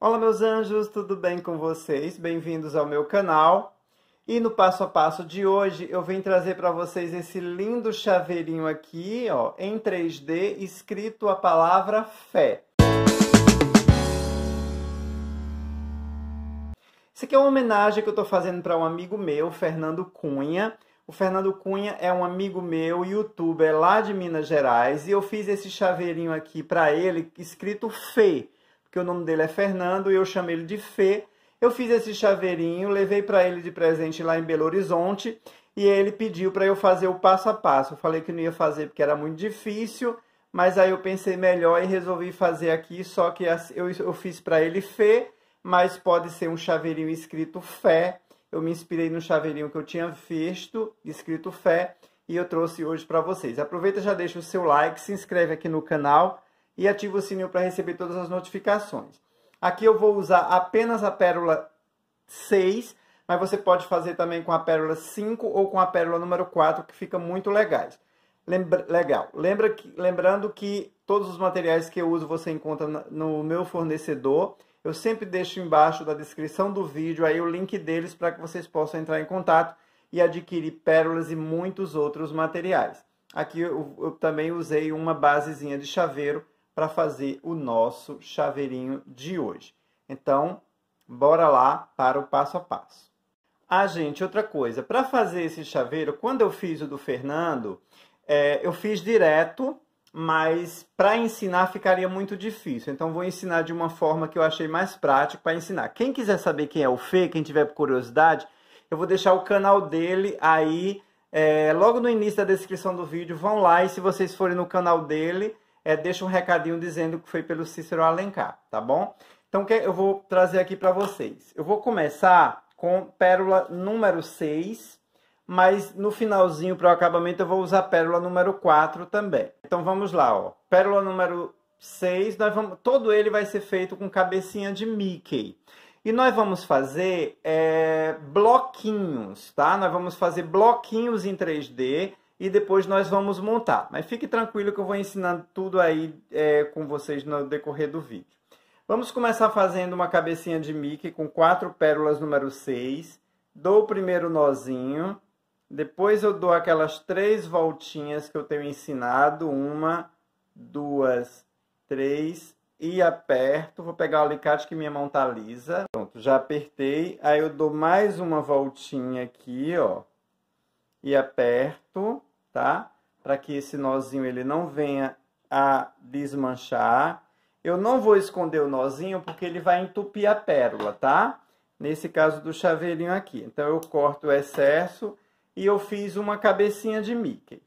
Olá, meus anjos, tudo bem com vocês? Bem-vindos ao meu canal. E no passo a passo de hoje, eu vim trazer para vocês esse lindo chaveirinho aqui, ó, em 3D, escrito a palavra fé. Isso aqui é uma homenagem que eu estou fazendo para um amigo meu, Fernando Cunha. O Fernando Cunha é um amigo meu, youtuber lá de Minas Gerais, e eu fiz esse chaveirinho aqui para ele, escrito Fê porque o nome dele é Fernando e eu chamei ele de Fê. Eu fiz esse chaveirinho, levei para ele de presente lá em Belo Horizonte e ele pediu para eu fazer o passo a passo. Eu falei que não ia fazer porque era muito difícil, mas aí eu pensei melhor e resolvi fazer aqui, só que eu, fiz para ele Fê, mas pode ser um chaveirinho escrito Fé. Eu me inspirei no chaveirinho que eu tinha visto, escrito Fé, e eu trouxe hoje para vocês. Aproveita já deixa o seu like, se inscreve aqui no canal e ativa o sininho para receber todas as notificações. Aqui eu vou usar apenas a pérola 6, mas você pode fazer também com a pérola 5 ou com a pérola número 4, que fica muito legais. Lembra, legal. Lembra que, lembrando que todos os materiais que eu uso você encontra no meu fornecedor. Eu sempre deixo embaixo da descrição do vídeo aí o link deles para que vocês possam entrar em contato e adquirir pérolas e muitos outros materiais. Aqui eu, eu também usei uma basezinha de chaveiro para fazer o nosso chaveirinho de hoje. Então, bora lá para o passo a passo. Ah, gente, outra coisa. Para fazer esse chaveiro, quando eu fiz o do Fernando, é, eu fiz direto, mas para ensinar ficaria muito difícil. Então, vou ensinar de uma forma que eu achei mais prática para ensinar. Quem quiser saber quem é o Fê, quem tiver curiosidade, eu vou deixar o canal dele aí é, logo no início da descrição do vídeo. Vão lá e se vocês forem no canal dele, é, deixa um recadinho dizendo que foi pelo Cícero Alencar, tá bom? Então, que eu vou trazer aqui para vocês? Eu vou começar com pérola número 6, mas no finalzinho para o acabamento eu vou usar pérola número 4 também. Então, vamos lá, ó. Pérola número 6, nós vamos, todo ele vai ser feito com cabecinha de Mickey. E nós vamos fazer é, bloquinhos, tá? Nós vamos fazer bloquinhos em 3D e depois nós vamos montar. Mas fique tranquilo que eu vou ensinando tudo aí é, com vocês no decorrer do vídeo. Vamos começar fazendo uma cabecinha de Mickey com quatro pérolas número 6. Dou o primeiro nozinho, depois eu dou aquelas três voltinhas que eu tenho ensinado. Uma, duas, três e aperto. Vou pegar o alicate que minha mão tá lisa. Pronto, já apertei. Aí eu dou mais uma voltinha aqui, ó. E aperto tá? Para que esse nozinho ele não venha a desmanchar. Eu não vou esconder o nozinho porque ele vai entupir a pérola, tá? Nesse caso do chaveirinho aqui. Então, eu corto o excesso e eu fiz uma cabecinha de Mickey.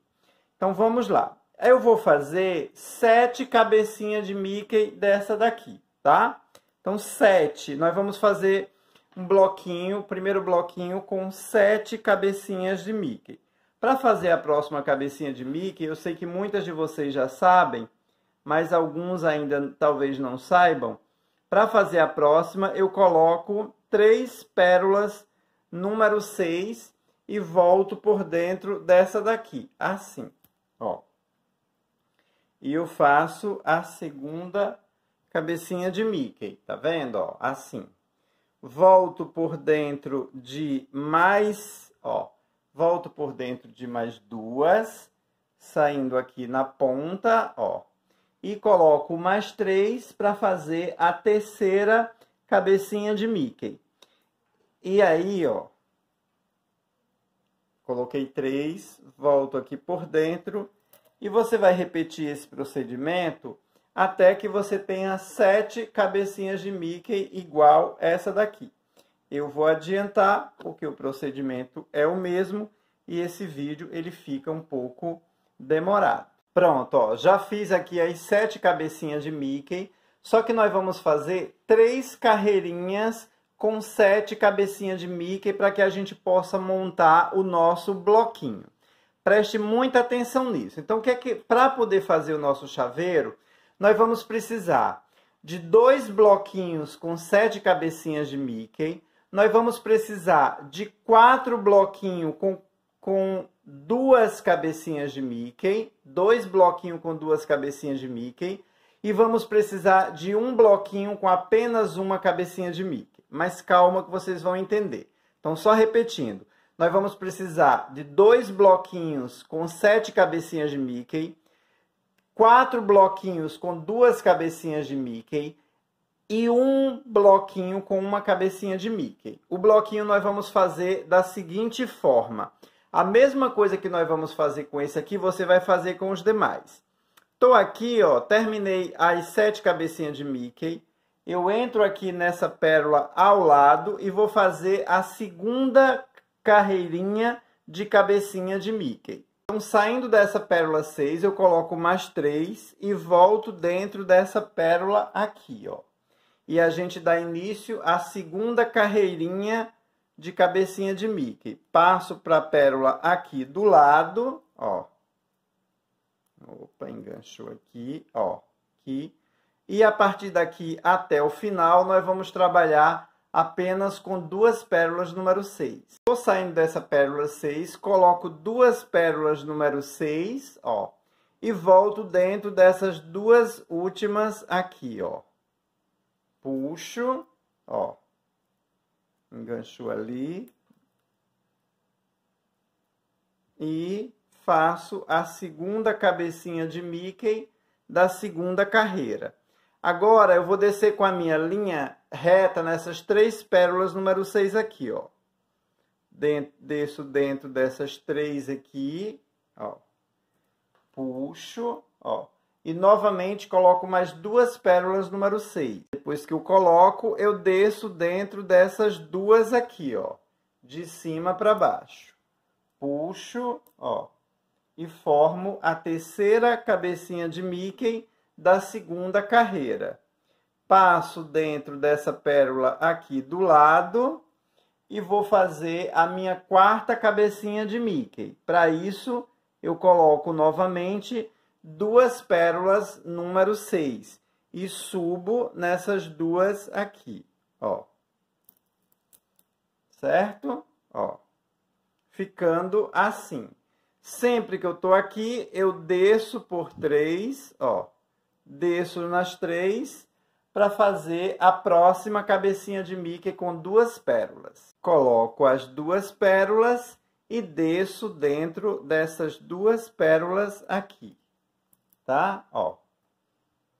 Então, vamos lá. Eu vou fazer sete cabecinhas de Mickey dessa daqui, tá? Então, sete. Nós vamos fazer um bloquinho, primeiro bloquinho com sete cabecinhas de Mickey. Para fazer a próxima cabecinha de Mickey, eu sei que muitas de vocês já sabem, mas alguns ainda talvez não saibam. Para fazer a próxima, eu coloco três pérolas número 6 e volto por dentro dessa daqui, assim, ó. E eu faço a segunda cabecinha de Mickey, tá vendo, ó, assim. Volto por dentro de mais, ó, volto por dentro de mais duas, saindo aqui na ponta, ó. E coloco mais três para fazer a terceira cabecinha de Mickey. E aí, ó, coloquei três, volto aqui por dentro e você vai repetir esse procedimento até que você tenha sete cabecinhas de Mickey igual essa daqui. Eu vou adiantar porque o procedimento é o mesmo e esse vídeo ele fica um pouco demorado. Pronto, ó, já fiz aqui as sete cabecinhas de Mickey, só que nós vamos fazer três carreirinhas com sete cabecinhas de Mickey para que a gente possa montar o nosso bloquinho. Preste muita atenção nisso. Então, o que é que para poder fazer o nosso chaveiro, nós vamos precisar de dois bloquinhos com sete cabecinhas de Mickey, nós vamos precisar de quatro bloquinhos com, com duas cabecinhas de Mickey, dois bloquinhos com duas cabecinhas de Mickey, e vamos precisar de um bloquinho com apenas uma cabecinha de Mickey. Mas calma que vocês vão entender. Então, só repetindo, nós vamos precisar de dois bloquinhos com sete cabecinhas de Mickey, quatro bloquinhos com duas cabecinhas de Mickey, e um bloquinho com uma cabecinha de Mickey. O bloquinho nós vamos fazer da seguinte forma. A mesma coisa que nós vamos fazer com esse aqui, você vai fazer com os demais. Tô aqui, ó, terminei as sete cabecinhas de Mickey. Eu entro aqui nessa pérola ao lado e vou fazer a segunda carreirinha de cabecinha de Mickey. Então, saindo dessa pérola 6, eu coloco mais três e volto dentro dessa pérola aqui, ó e a gente dá início à segunda carreirinha de cabecinha de Mickey. Passo para a pérola aqui do lado, ó. Opa, enganchou aqui, ó, aqui. E a partir daqui até o final, nós vamos trabalhar apenas com duas pérolas número 6. Estou saindo dessa pérola 6, coloco duas pérolas número 6, ó, e volto dentro dessas duas últimas aqui, ó puxo, ó, engancho ali e faço a segunda cabecinha de Mickey da segunda carreira. Agora eu vou descer com a minha linha reta nessas três pérolas número 6 aqui, ó. Dentro, desço dentro dessas três aqui, ó. Puxo, ó e novamente coloco mais duas pérolas número 6. Depois que eu coloco, eu desço dentro dessas duas aqui, ó, de cima para baixo. Puxo, ó, e formo a terceira cabecinha de Mickey da segunda carreira. Passo dentro dessa pérola aqui do lado e vou fazer a minha quarta cabecinha de Mickey. Para isso, eu coloco novamente duas pérolas número 6 e subo nessas duas aqui, ó. Certo? Ó. Ficando assim. Sempre que eu tô aqui, eu desço por três, ó. Desço nas três para fazer a próxima cabecinha de Mickey com duas pérolas. Coloco as duas pérolas e desço dentro dessas duas pérolas aqui tá? Ó.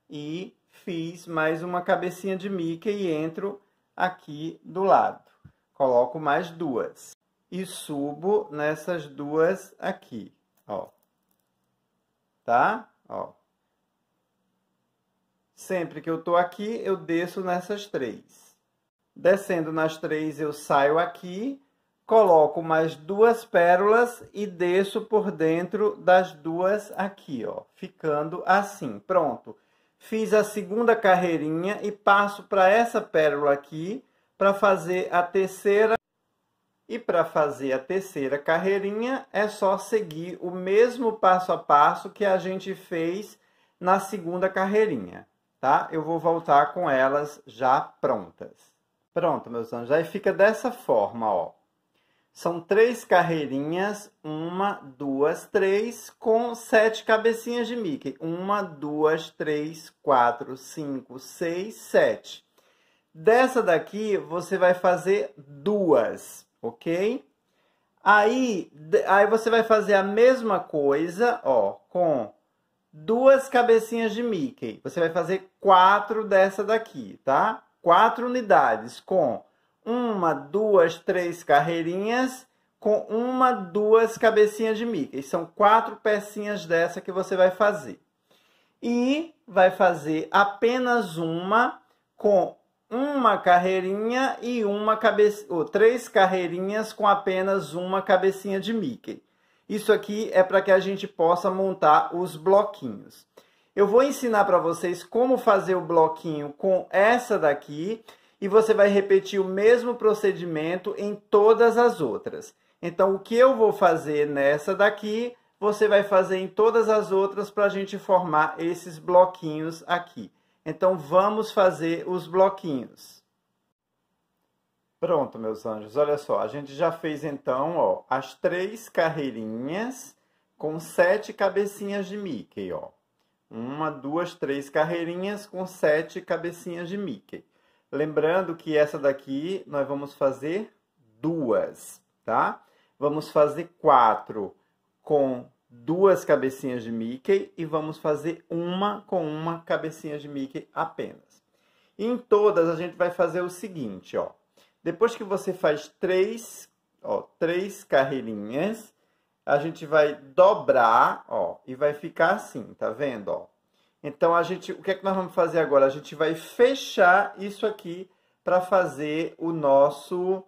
E fiz mais uma cabecinha de Mickey e entro aqui do lado. Coloco mais duas e subo nessas duas aqui, ó. Tá? Ó. Sempre que eu tô aqui, eu desço nessas três. Descendo nas três, eu saio aqui, coloco mais duas pérolas e desço por dentro das duas aqui, ó, ficando assim. Pronto. Fiz a segunda carreirinha e passo para essa pérola aqui para fazer a terceira. E para fazer a terceira carreirinha é só seguir o mesmo passo a passo que a gente fez na segunda carreirinha, tá? Eu vou voltar com elas já prontas. Pronto, meus anjos, aí fica dessa forma, ó. São três carreirinhas, uma, duas, três, com sete cabecinhas de Mickey. Uma, duas, três, quatro, cinco, seis, sete. Dessa daqui, você vai fazer duas, ok? Aí, aí você vai fazer a mesma coisa, ó, com duas cabecinhas de Mickey. Você vai fazer quatro dessa daqui, tá? Quatro unidades com uma, duas, três carreirinhas com uma, duas cabecinhas de Mickey. São quatro pecinhas dessa que você vai fazer. E vai fazer apenas uma com uma carreirinha e uma cabeça, ou três carreirinhas com apenas uma cabecinha de Mickey. Isso aqui é para que a gente possa montar os bloquinhos. Eu vou ensinar para vocês como fazer o bloquinho com essa daqui e você vai repetir o mesmo procedimento em todas as outras. Então, o que eu vou fazer nessa daqui, você vai fazer em todas as outras para a gente formar esses bloquinhos aqui. Então, vamos fazer os bloquinhos. Pronto, meus anjos, olha só, a gente já fez então ó, as três carreirinhas com sete cabecinhas de Mickey. Ó. Uma, duas, três carreirinhas com sete cabecinhas de Mickey. Lembrando que essa daqui nós vamos fazer duas, tá? Vamos fazer quatro com duas cabecinhas de Mickey e vamos fazer uma com uma cabecinha de Mickey apenas. Em todas a gente vai fazer o seguinte, ó. Depois que você faz três, ó, três carreirinhas, a gente vai dobrar, ó, e vai ficar assim, tá vendo, ó? Então, a gente, o que é que nós vamos fazer agora? A gente vai fechar isso aqui para fazer o nosso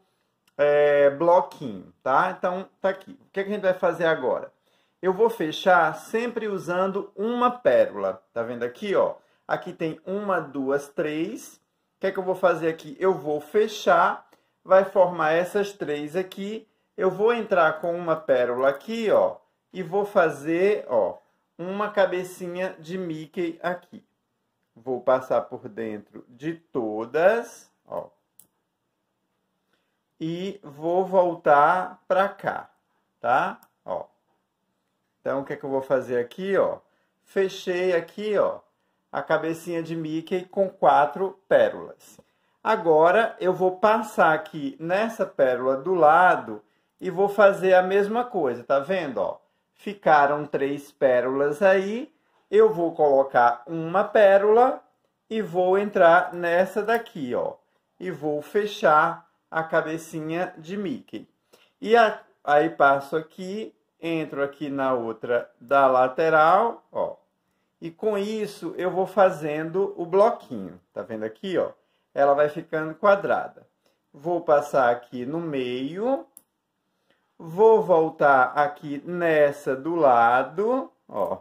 é, bloquinho, tá? Então, tá aqui. O que, é que a gente vai fazer agora? Eu vou fechar sempre usando uma pérola. Tá vendo aqui, ó? Aqui tem uma, duas, três. O que é que eu vou fazer aqui? Eu vou fechar, vai formar essas três aqui. Eu vou entrar com uma pérola aqui, ó, e vou fazer, ó, uma cabecinha de Mickey aqui. Vou passar por dentro de todas, ó. E vou voltar para cá, tá? Ó. Então, o que é que eu vou fazer aqui, ó? Fechei aqui, ó, a cabecinha de Mickey com quatro pérolas. Agora, eu vou passar aqui nessa pérola do lado e vou fazer a mesma coisa, tá vendo, ó? Ficaram três pérolas aí. Eu vou colocar uma pérola e vou entrar nessa daqui, ó. E vou fechar a cabecinha de Mickey. E a, aí passo aqui, entro aqui na outra da lateral, ó. E com isso eu vou fazendo o bloquinho, tá vendo aqui, ó? Ela vai ficando quadrada. Vou passar aqui no meio, vou voltar aqui nessa do lado, ó.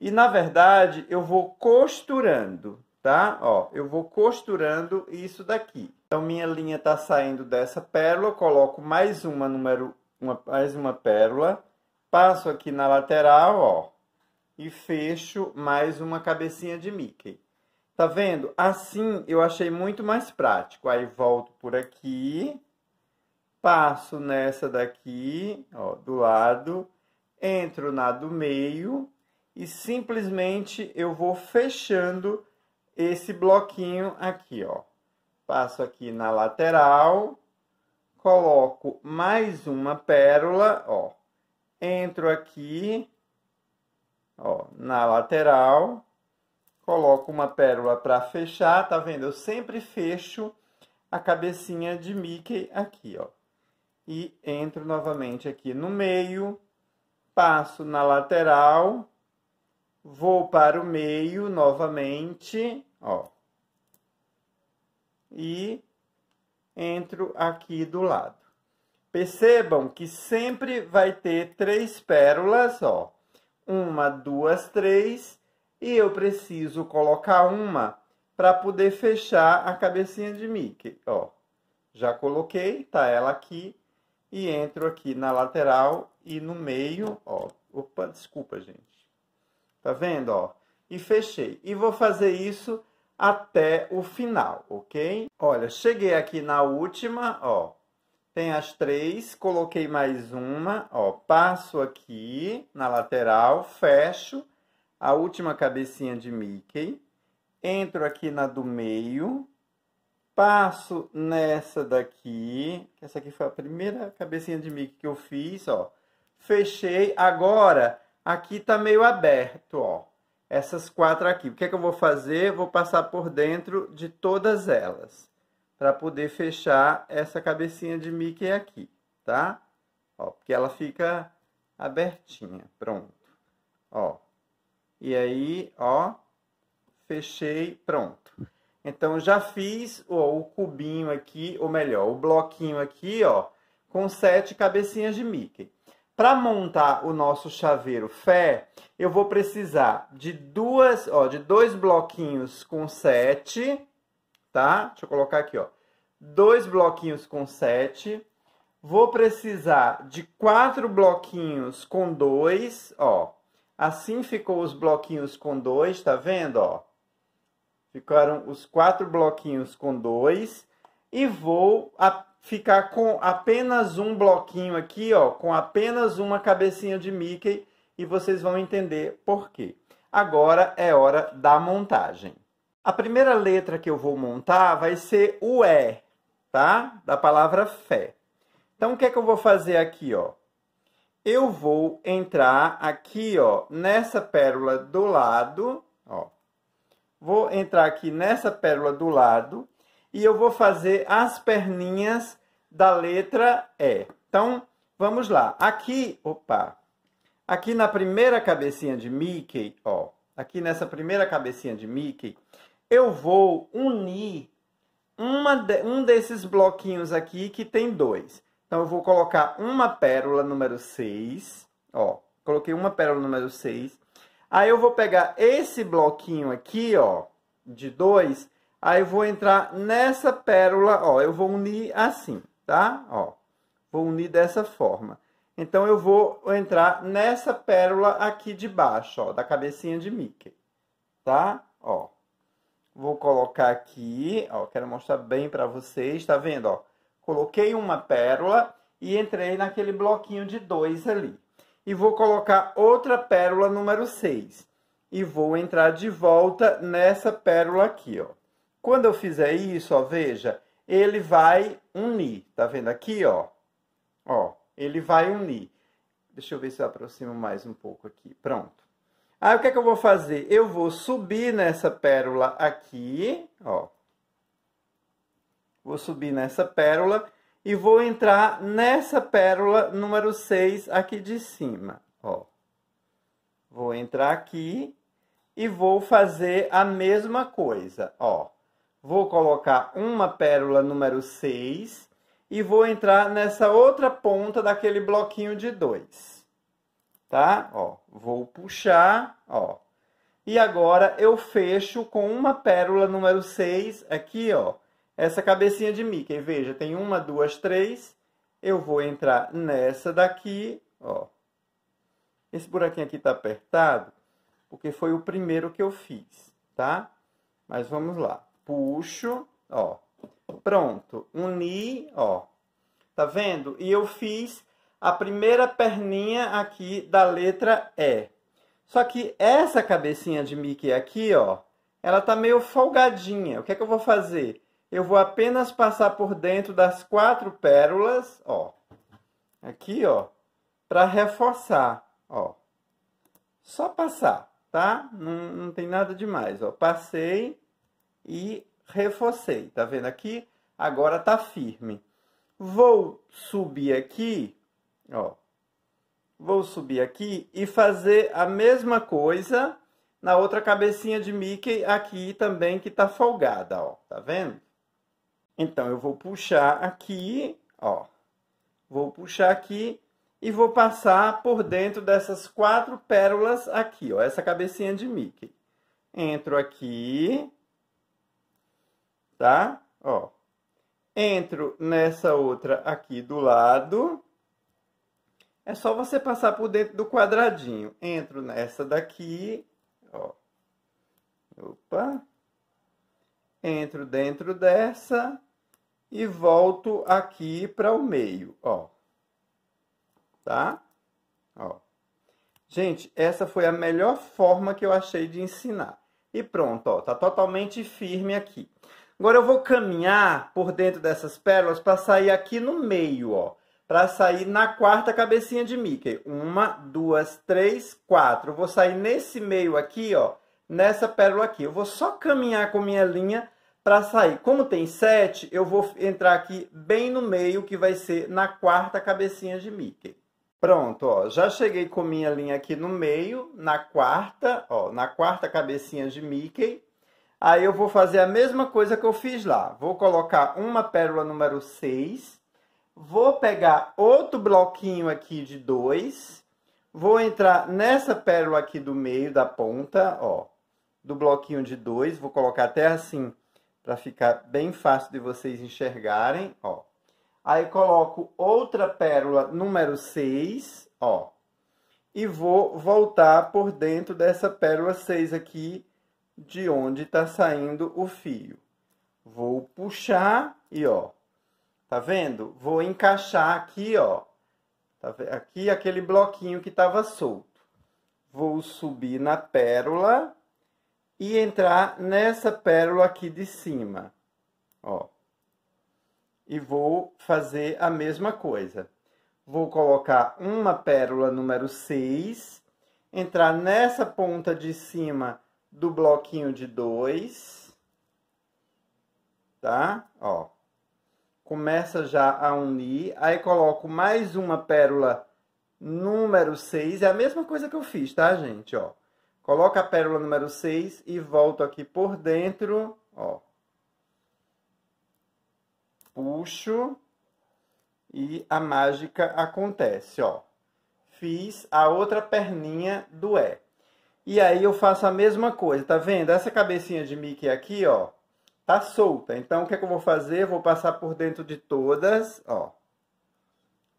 E na verdade eu vou costurando, tá? Ó, eu vou costurando isso daqui. Então minha linha tá saindo dessa pérola, coloco mais uma número uma, mais uma pérola, passo aqui na lateral, ó, e fecho mais uma cabecinha de Mickey. Tá vendo? Assim eu achei muito mais prático. Aí volto por aqui, passo nessa daqui, ó, do lado, entro na do meio e simplesmente eu vou fechando esse bloquinho aqui, ó. Passo aqui na lateral, coloco mais uma pérola, ó. Entro aqui, ó, na lateral, coloco uma pérola para fechar, tá vendo? Eu sempre fecho a cabecinha de Mickey aqui, ó e entro novamente aqui no meio, passo na lateral, vou para o meio novamente, ó. E entro aqui do lado. Percebam que sempre vai ter três pérolas, ó. Uma, duas, três. E eu preciso colocar uma para poder fechar a cabecinha de Mickey, ó. Já coloquei, tá ela aqui e entro aqui na lateral e no meio, ó. Opa, desculpa, gente. Tá vendo, ó? E fechei. E vou fazer isso até o final, ok? Olha, cheguei aqui na última, ó. Tem as três, coloquei mais uma, ó. Passo aqui na lateral, fecho a última cabecinha de Mickey. Entro aqui na do meio, Passo nessa daqui. Essa aqui foi a primeira cabecinha de mic que eu fiz, ó. Fechei. Agora, aqui tá meio aberto, ó. Essas quatro aqui. O que é que eu vou fazer? Vou passar por dentro de todas elas. Pra poder fechar essa cabecinha de mic aqui, tá? Ó, porque ela fica abertinha. Pronto. Ó. E aí, ó. Fechei. Pronto. Então, já fiz ó, o cubinho aqui, ou melhor, o bloquinho aqui, ó, com sete cabecinhas de Mickey. Para montar o nosso chaveiro fé, eu vou precisar de duas, ó, de dois bloquinhos com sete, tá? Deixa eu colocar aqui, ó. Dois bloquinhos com sete. Vou precisar de quatro bloquinhos com dois, ó. Assim ficou os bloquinhos com dois, tá vendo, ó? Ficaram os quatro bloquinhos com dois. E vou a, ficar com apenas um bloquinho aqui, ó, com apenas uma cabecinha de Mickey. E vocês vão entender por quê. Agora é hora da montagem. A primeira letra que eu vou montar vai ser o E, tá? Da palavra fé. Então, o que é que eu vou fazer aqui, ó? Eu vou entrar aqui, ó, nessa pérola do lado Vou entrar aqui nessa pérola do lado e eu vou fazer as perninhas da letra E. Então, vamos lá. Aqui, opa, aqui na primeira cabecinha de Mickey, ó, aqui nessa primeira cabecinha de Mickey, eu vou unir de, um desses bloquinhos aqui que tem dois. Então, eu vou colocar uma pérola número 6, ó, coloquei uma pérola número 6, Aí eu vou pegar esse bloquinho aqui, ó, de dois. aí eu vou entrar nessa pérola, ó, eu vou unir assim, tá? Ó, vou unir dessa forma. Então eu vou entrar nessa pérola aqui de baixo, ó, da cabecinha de Mickey, tá? Ó, vou colocar aqui, ó, quero mostrar bem pra vocês, tá vendo, ó? Coloquei uma pérola e entrei naquele bloquinho de dois ali, e vou colocar outra pérola número 6. E vou entrar de volta nessa pérola aqui, ó. Quando eu fizer isso, ó, veja, ele vai unir, tá vendo aqui, ó? Ó, ele vai unir. Deixa eu ver se eu aproximo mais um pouco aqui. Pronto. Aí, o que é que eu vou fazer? Eu vou subir nessa pérola aqui, ó. Vou subir nessa pérola e vou entrar nessa pérola número 6 aqui de cima, ó. Vou entrar aqui e vou fazer a mesma coisa, ó. Vou colocar uma pérola número 6 e vou entrar nessa outra ponta daquele bloquinho de 2. Tá? Ó, vou puxar, ó. E agora eu fecho com uma pérola número 6 aqui, ó essa cabecinha de Mickey. Veja, tem uma, duas, três. Eu vou entrar nessa daqui, ó. Esse buraquinho aqui tá apertado, porque foi o primeiro que eu fiz, tá? Mas vamos lá. Puxo, ó. Pronto. Uni, ó. Tá vendo? E eu fiz a primeira perninha aqui da letra E. Só que essa cabecinha de Mickey aqui, ó, ela tá meio folgadinha. O que é que eu vou fazer? Eu vou apenas passar por dentro das quatro pérolas, ó. Aqui, ó, para reforçar, ó. Só passar, tá? Não, não tem nada demais, ó. Passei e reforcei, tá vendo aqui? Agora tá firme. Vou subir aqui, ó. Vou subir aqui e fazer a mesma coisa na outra cabecinha de Mickey aqui também que tá folgada, ó. Tá vendo? Então, eu vou puxar aqui, ó. Vou puxar aqui e vou passar por dentro dessas quatro pérolas aqui, ó. Essa cabecinha de Mickey. Entro aqui, tá? Ó. Entro nessa outra aqui do lado. É só você passar por dentro do quadradinho. Entro nessa daqui, ó. Opa! entro dentro dessa e volto aqui para o meio, ó. Tá? Ó. Gente, essa foi a melhor forma que eu achei de ensinar. E pronto, ó, tá totalmente firme aqui. Agora eu vou caminhar por dentro dessas pérolas para sair aqui no meio, ó. Para sair na quarta cabecinha de Mickey. Uma, duas, três, quatro. Eu vou sair nesse meio aqui, ó nessa pérola aqui. Eu vou só caminhar com minha linha para sair. Como tem 7, eu vou entrar aqui bem no meio, que vai ser na quarta cabecinha de Mickey. Pronto, ó, já cheguei com minha linha aqui no meio, na quarta, ó, na quarta cabecinha de Mickey. Aí eu vou fazer a mesma coisa que eu fiz lá. Vou colocar uma pérola número 6, vou pegar outro bloquinho aqui de 2, vou entrar nessa pérola aqui do meio da ponta, ó, do bloquinho de 2, vou colocar até assim para ficar bem fácil de vocês enxergarem, ó. Aí coloco outra pérola número 6, ó. E vou voltar por dentro dessa pérola 6 aqui, de onde está saindo o fio. Vou puxar e, ó, tá vendo? Vou encaixar aqui, ó. Tá aqui aquele bloquinho que estava solto. Vou subir na pérola e entrar nessa pérola aqui de cima. Ó. E vou fazer a mesma coisa. Vou colocar uma pérola número 6, entrar nessa ponta de cima do bloquinho de 2, tá? Ó. Começa já a unir, aí coloco mais uma pérola número 6, é a mesma coisa que eu fiz, tá, gente, ó coloco a pérola número 6 e volto aqui por dentro, ó. Puxo e a mágica acontece, ó. Fiz a outra perninha do E. E aí eu faço a mesma coisa, tá vendo? Essa cabecinha de Mickey aqui, ó, tá solta. Então o que é que eu vou fazer? Eu vou passar por dentro de todas, ó.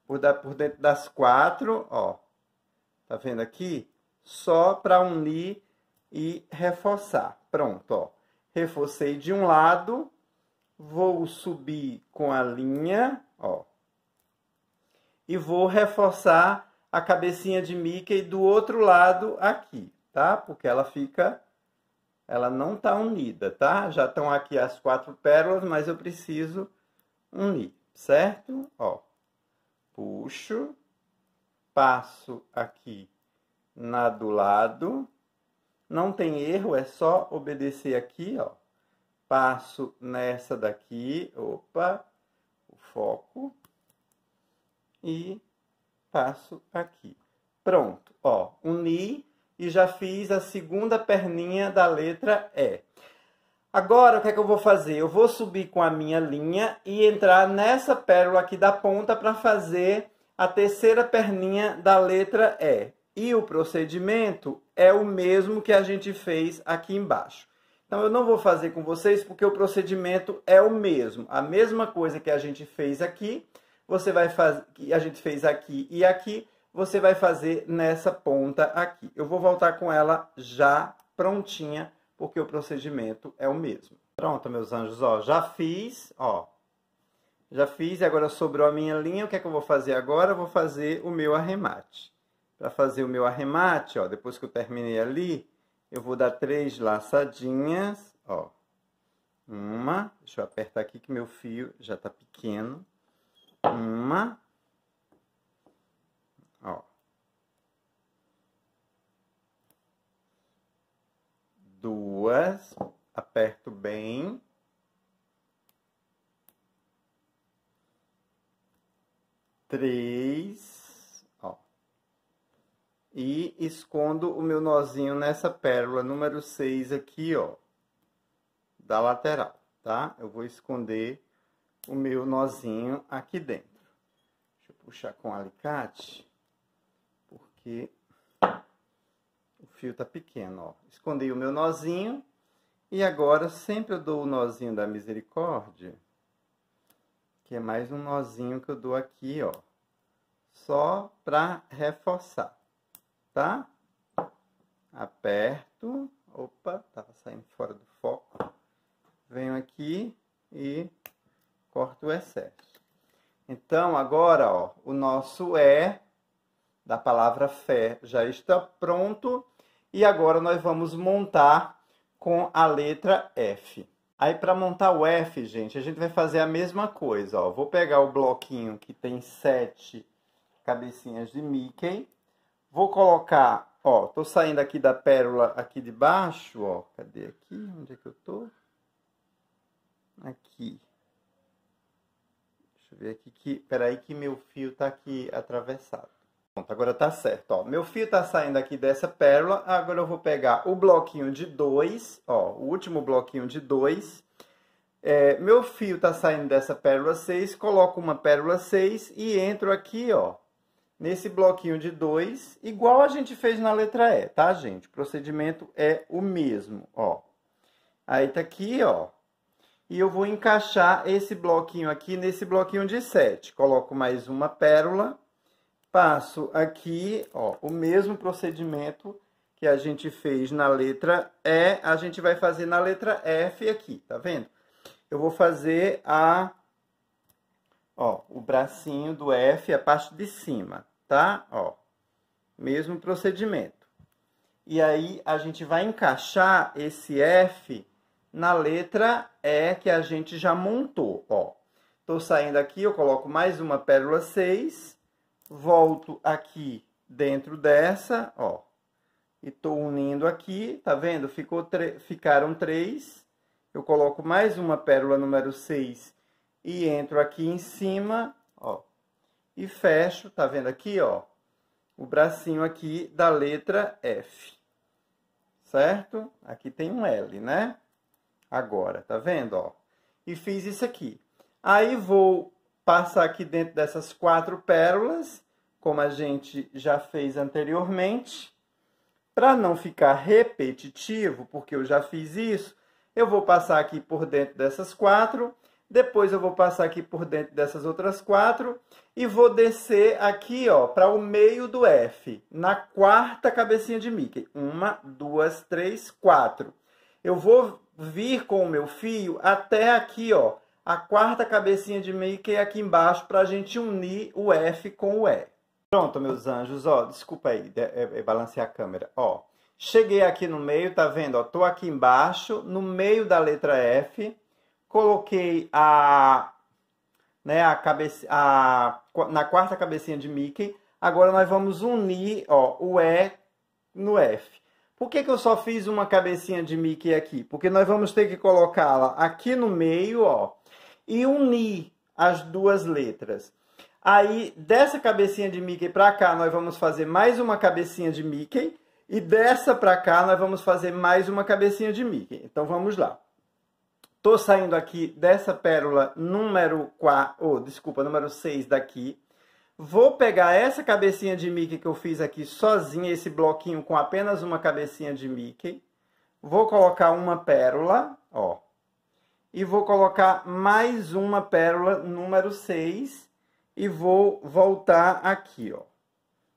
Por, por dentro das quatro, ó. Tá vendo aqui? só para unir e reforçar. Pronto, ó. Reforcei de um lado, vou subir com a linha, ó. E vou reforçar a cabecinha de Mickey do outro lado aqui, tá? Porque ela fica ela não tá unida, tá? Já estão aqui as quatro pérolas, mas eu preciso unir, certo? Ó. Puxo, passo aqui na do lado. Não tem erro, é só obedecer aqui, ó. Passo nessa daqui, opa, o foco. E passo aqui. Pronto, ó, uni e já fiz a segunda perninha da letra E. Agora, o que é que eu vou fazer? Eu vou subir com a minha linha e entrar nessa pérola aqui da ponta para fazer a terceira perninha da letra E e o procedimento é o mesmo que a gente fez aqui embaixo. Então eu não vou fazer com vocês porque o procedimento é o mesmo. A mesma coisa que a gente fez aqui, você vai fazer que a gente fez aqui e aqui, você vai fazer nessa ponta aqui. Eu vou voltar com ela já prontinha, porque o procedimento é o mesmo. Pronto, meus anjos, ó, já fiz, ó. Já fiz e agora sobrou a minha linha. O que é que eu vou fazer agora? Eu vou fazer o meu arremate para fazer o meu arremate, ó, depois que eu terminei ali, eu vou dar três laçadinhas, ó. Uma, deixa eu apertar aqui que meu fio já tá pequeno. Uma. Ó. Duas, aperto bem. Três e escondo o meu nozinho nessa pérola número 6 aqui, ó, da lateral, tá? Eu vou esconder o meu nozinho aqui dentro. Deixa eu puxar com o alicate, porque o fio tá pequeno, ó. Escondi o meu nozinho e agora sempre eu dou o nozinho da misericórdia, que é mais um nozinho que eu dou aqui, ó, só pra reforçar tá? Aperto. Opa, tava saindo fora do foco. Venho aqui e corto o excesso. Então, agora, ó, o nosso é da palavra fé já está pronto. E agora nós vamos montar com a letra F. Aí, para montar o F, gente, a gente vai fazer a mesma coisa. Ó. Vou pegar o bloquinho que tem sete cabecinhas de Mickey Vou colocar, ó, tô saindo aqui da pérola aqui de baixo, ó. Cadê aqui? Onde é que eu tô? Aqui. Deixa eu ver aqui que, peraí que meu fio tá aqui atravessado. Pronto, agora tá certo, ó. Meu fio tá saindo aqui dessa pérola. Agora eu vou pegar o bloquinho de 2, ó, o último bloquinho de 2. É, meu fio tá saindo dessa pérola 6, coloco uma pérola 6 e entro aqui, ó, nesse bloquinho de 2, igual a gente fez na letra E, tá, gente? O procedimento é o mesmo, ó. Aí tá aqui, ó. E eu vou encaixar esse bloquinho aqui nesse bloquinho de 7. Coloco mais uma pérola, passo aqui, ó, o mesmo procedimento que a gente fez na letra E, a gente vai fazer na letra F aqui, tá vendo? Eu vou fazer a, ó, o bracinho do F, a parte de cima tá? Ó, mesmo procedimento. E aí a gente vai encaixar esse F na letra E que a gente já montou, ó. Tô saindo aqui, eu coloco mais uma pérola 6, volto aqui dentro dessa, ó. E tô unindo aqui, tá vendo? Ficou ficaram três. Eu coloco mais uma pérola número 6 e entro aqui em cima, ó e fecho, tá vendo aqui, ó, o bracinho aqui da letra F. Certo? Aqui tem um L, né? Agora, tá vendo, ó? E fiz isso aqui. Aí vou passar aqui dentro dessas quatro pérolas, como a gente já fez anteriormente. Para não ficar repetitivo, porque eu já fiz isso, eu vou passar aqui por dentro dessas quatro depois eu vou passar aqui por dentro dessas outras quatro e vou descer aqui ó para o meio do F, na quarta cabecinha de Mickey. Uma, duas, três, quatro. Eu vou vir com o meu fio até aqui ó, a quarta cabecinha de Mickey aqui embaixo para a gente unir o F com o E. Pronto, meus anjos, ó, desculpa aí, é, é, balancei a câmera, ó. Cheguei aqui no meio, tá vendo? Ó, tô aqui embaixo, no meio da letra F, coloquei a, né, a a, na quarta cabecinha de Mickey. Agora nós vamos unir ó, o E no F. Por que, que eu só fiz uma cabecinha de Mickey aqui? Porque nós vamos ter que colocá-la aqui no meio ó, e unir as duas letras. Aí, dessa cabecinha de Mickey para cá, nós vamos fazer mais uma cabecinha de Mickey. E dessa para cá, nós vamos fazer mais uma cabecinha de Mickey. Então, vamos lá. Tô saindo aqui dessa pérola número 4, oh, desculpa, número 6 daqui. Vou pegar essa cabecinha de Mickey que eu fiz aqui sozinha, esse bloquinho com apenas uma cabecinha de Mickey. Vou colocar uma pérola, ó. E vou colocar mais uma pérola número 6 e vou voltar aqui, ó.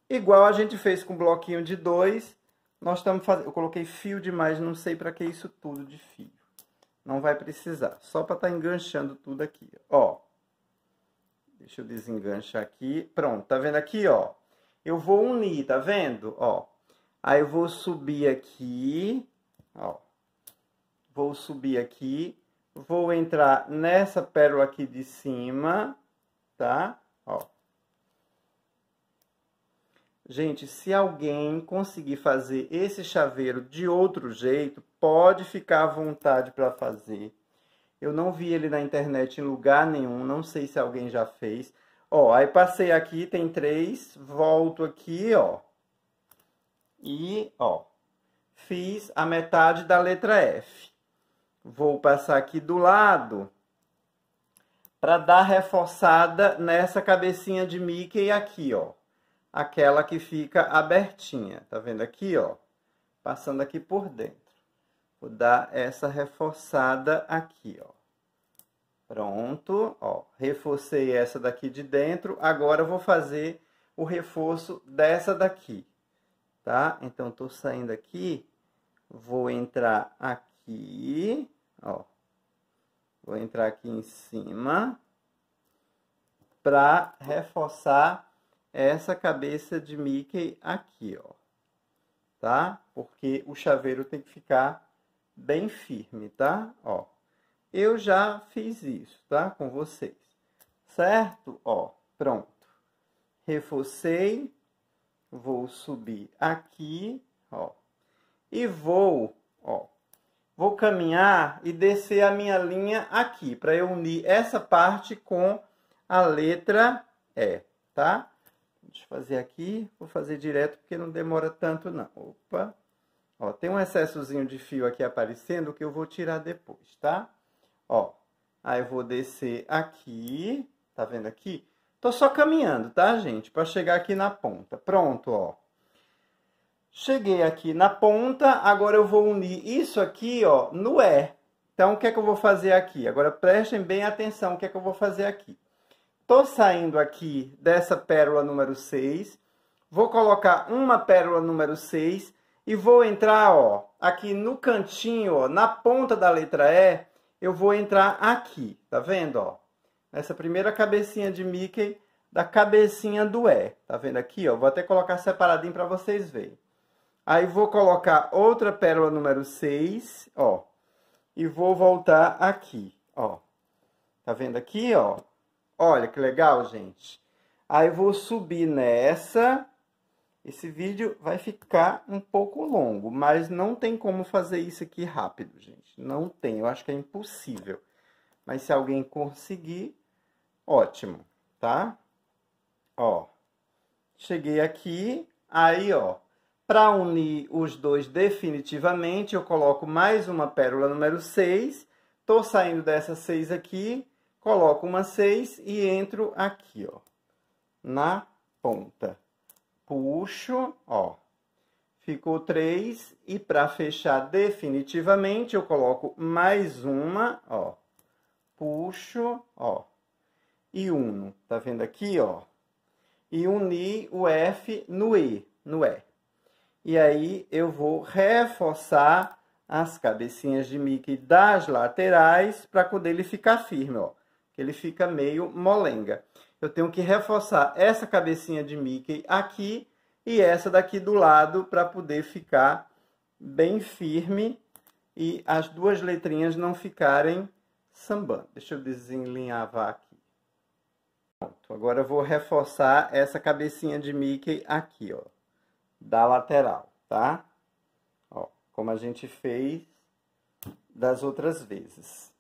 Igual a gente fez com o bloquinho de 2, nós estamos fazendo, eu coloquei fio demais, não sei para que isso tudo de fio não vai precisar. Só para estar tá enganchando tudo aqui, ó. Deixa eu desenganchar aqui. Pronto, tá vendo aqui, ó? Eu vou unir, tá vendo? Ó. Aí eu vou subir aqui, ó. Vou subir aqui, vou entrar nessa pérola aqui de cima, tá? Ó. Gente, se alguém conseguir fazer esse chaveiro de outro jeito, pode ficar à vontade para fazer. Eu não vi ele na internet em lugar nenhum, não sei se alguém já fez. Ó, aí passei aqui, tem três, volto aqui, ó. E, ó, fiz a metade da letra F. Vou passar aqui do lado para dar reforçada nessa cabecinha de Mickey aqui, ó aquela que fica abertinha, tá vendo aqui, ó? Passando aqui por dentro. Vou dar essa reforçada aqui, ó. Pronto, ó, reforcei essa daqui de dentro, agora vou fazer o reforço dessa daqui, tá? Então, tô saindo aqui, vou entrar aqui, ó, vou entrar aqui em cima para reforçar essa cabeça de Mickey aqui, ó. Tá? Porque o chaveiro tem que ficar bem firme, tá? Ó. Eu já fiz isso, tá? Com vocês. Certo? Ó, pronto. Reforcei. Vou subir aqui, ó. E vou, ó. Vou caminhar e descer a minha linha aqui, para eu unir essa parte com a letra E, tá? fazer aqui, vou fazer direto porque não demora tanto não. Opa, ó, tem um excessozinho de fio aqui aparecendo que eu vou tirar depois, tá? Ó, aí eu vou descer aqui, tá vendo aqui? Tô só caminhando, tá, gente? Para chegar aqui na ponta. Pronto, ó. Cheguei aqui na ponta, agora eu vou unir isso aqui, ó, no E. Então, o que é que eu vou fazer aqui? Agora, prestem bem atenção o que é que eu vou fazer aqui. Tô saindo aqui dessa pérola número 6, vou colocar uma pérola número 6 e vou entrar, ó, aqui no cantinho, ó, na ponta da letra E, eu vou entrar aqui, tá vendo, ó? Nessa primeira cabecinha de Mickey, da cabecinha do E, tá vendo aqui, ó? Vou até colocar separadinho para vocês verem. Aí vou colocar outra pérola número 6, ó, e vou voltar aqui, ó. Tá vendo aqui, ó? Olha que legal, gente. Aí eu vou subir nessa. Esse vídeo vai ficar um pouco longo, mas não tem como fazer isso aqui rápido, gente. Não tem, eu acho que é impossível. Mas se alguém conseguir, ótimo, tá? Ó, cheguei aqui, aí ó, para unir os dois definitivamente, eu coloco mais uma pérola número 6. Tô saindo dessa 6 aqui, coloco uma 6 e entro aqui, ó, na ponta. Puxo, ó, ficou 3 e para fechar definitivamente eu coloco mais uma, ó, puxo, ó, e uno, tá vendo aqui, ó, e uni o F no E, no E. E aí eu vou reforçar as cabecinhas de Mickey das laterais para o ele ficar firme, ó que ele fica meio molenga. Eu tenho que reforçar essa cabecinha de Mickey aqui e essa daqui do lado para poder ficar bem firme e as duas letrinhas não ficarem sambando. Deixa eu desenlinhar aqui. Pronto, agora eu vou reforçar essa cabecinha de Mickey aqui, ó, da lateral, tá? Ó, como a gente fez das outras vezes.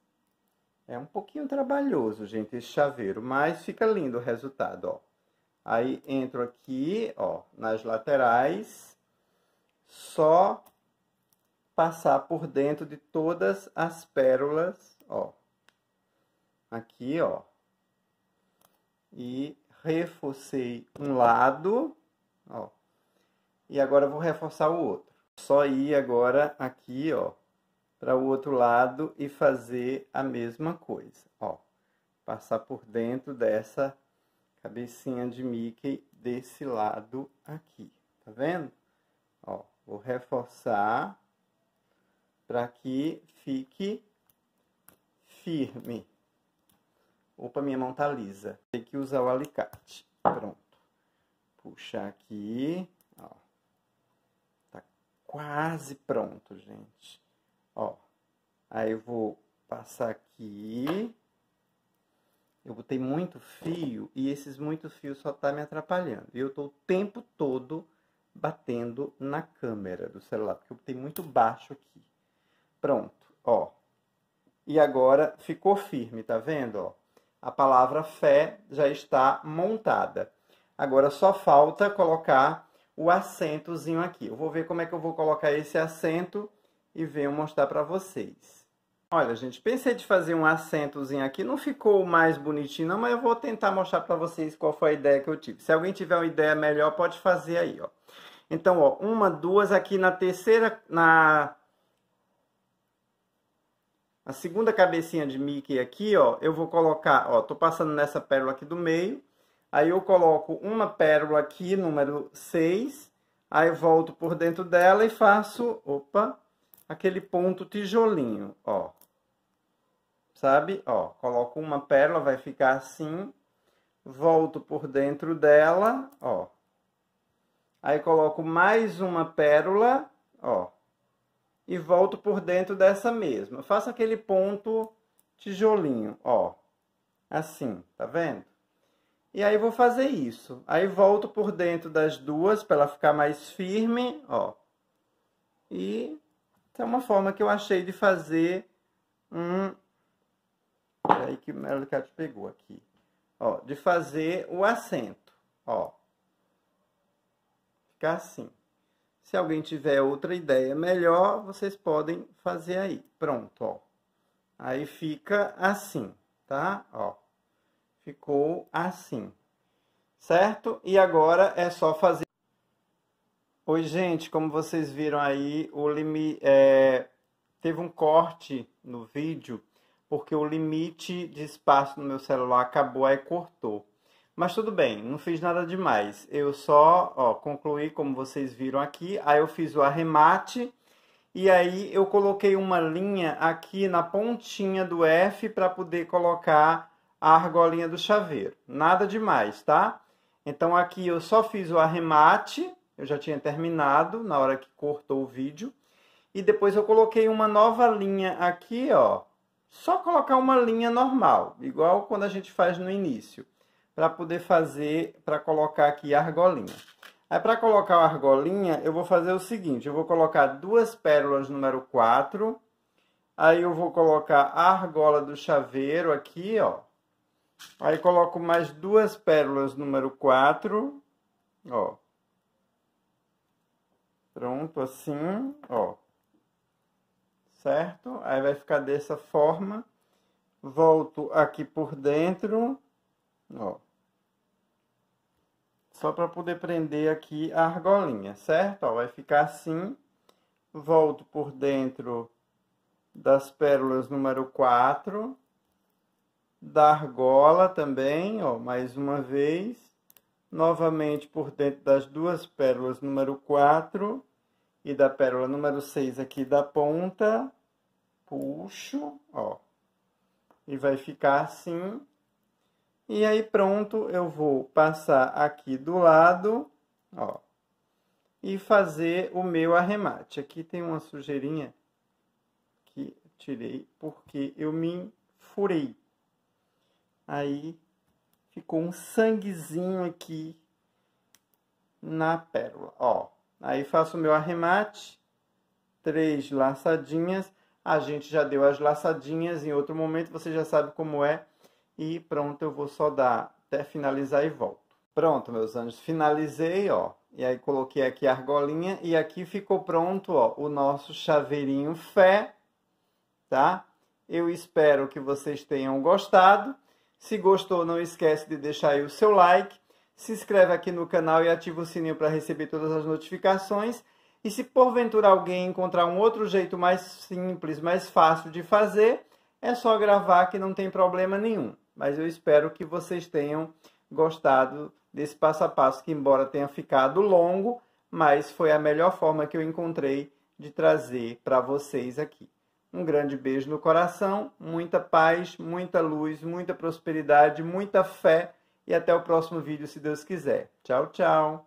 É um pouquinho trabalhoso, gente, esse chaveiro, mas fica lindo o resultado, ó. Aí entro aqui, ó, nas laterais, só passar por dentro de todas as pérolas, ó. Aqui, ó. E reforcei um lado, ó. E agora vou reforçar o outro. Só ir agora aqui, ó, para o outro lado e fazer a mesma coisa. Ó, passar por dentro dessa cabecinha de Mickey desse lado aqui, tá vendo? Ó, vou reforçar para que fique firme. Opa, minha mão tá lisa. Tem que usar o alicate. Pronto. Puxar aqui, ó. Tá quase pronto, gente. Ó, aí eu vou passar aqui. Eu botei muito fio e esses muitos fios só tá me atrapalhando. E eu tô o tempo todo batendo na câmera do celular, porque eu botei muito baixo aqui. Pronto, ó. E agora ficou firme, tá vendo, ó? A palavra fé já está montada. Agora só falta colocar o acentozinho aqui. Eu vou ver como é que eu vou colocar esse acento e venho mostrar para vocês. Olha, gente, pensei de fazer um acentozinho aqui, não ficou mais bonitinho não, mas eu vou tentar mostrar para vocês qual foi a ideia que eu tive. Se alguém tiver uma ideia melhor, pode fazer aí, ó. Então, ó, uma, duas, aqui na terceira, na... A segunda cabecinha de Mickey aqui, ó, eu vou colocar, ó, tô passando nessa pérola aqui do meio, aí eu coloco uma pérola aqui, número 6, aí volto por dentro dela e faço, opa, aquele ponto tijolinho, ó. Sabe? Ó, coloco uma pérola, vai ficar assim. Volto por dentro dela, ó. Aí coloco mais uma pérola, ó. E volto por dentro dessa mesma. Faço aquele ponto tijolinho, ó. Assim, tá vendo? E aí vou fazer isso. Aí volto por dentro das duas para ela ficar mais firme, ó. E então, é uma forma que eu achei de fazer um. Peraí, que o Melicat pegou aqui. Ó, de fazer o assento. Ó. Ficar assim. Se alguém tiver outra ideia melhor, vocês podem fazer aí. Pronto, ó. Aí fica assim, tá? Ó. Ficou assim. Certo? E agora é só fazer Oi, gente, como vocês viram aí, o é, teve um corte no vídeo porque o limite de espaço no meu celular acabou e cortou. Mas tudo bem, não fiz nada demais. Eu só ó, concluí, como vocês viram aqui, aí eu fiz o arremate e aí eu coloquei uma linha aqui na pontinha do F para poder colocar a argolinha do chaveiro. Nada demais, tá? Então aqui eu só fiz o arremate eu já tinha terminado na hora que cortou o vídeo. E depois eu coloquei uma nova linha aqui, ó. Só colocar uma linha normal, igual quando a gente faz no início, para poder fazer, para colocar aqui a argolinha. Aí para colocar a argolinha, eu vou fazer o seguinte, eu vou colocar duas pérolas número 4, aí eu vou colocar a argola do chaveiro aqui, ó. Aí coloco mais duas pérolas número 4, ó. Pronto, assim, ó. Certo? Aí vai ficar dessa forma. Volto aqui por dentro, ó. Só para poder prender aqui a argolinha, certo? Ó, vai ficar assim. Volto por dentro das pérolas número 4 da argola também, ó, mais uma vez novamente por dentro das duas pérolas número 4 e da pérola número 6 aqui da ponta, puxo, ó, e vai ficar assim. E aí pronto, eu vou passar aqui do lado, ó, e fazer o meu arremate. Aqui tem uma sujeirinha que tirei porque eu me furei. Aí ficou um sanguezinho aqui na pérola, ó. Aí faço o meu arremate, três laçadinhas, a gente já deu as laçadinhas, em outro momento você já sabe como é, e pronto, eu vou só dar até finalizar e volto. Pronto, meus anjos, finalizei, ó, e aí coloquei aqui a argolinha, e aqui ficou pronto, ó, o nosso chaveirinho fé, tá? Eu espero que vocês tenham gostado. Se gostou, não esquece de deixar aí o seu like, se inscreve aqui no canal e ativa o sininho para receber todas as notificações. E se porventura alguém encontrar um outro jeito mais simples, mais fácil de fazer, é só gravar que não tem problema nenhum. Mas eu espero que vocês tenham gostado desse passo a passo, que embora tenha ficado longo, mas foi a melhor forma que eu encontrei de trazer para vocês aqui. Um grande beijo no coração, muita paz, muita luz, muita prosperidade, muita fé e até o próximo vídeo, se Deus quiser. Tchau, tchau!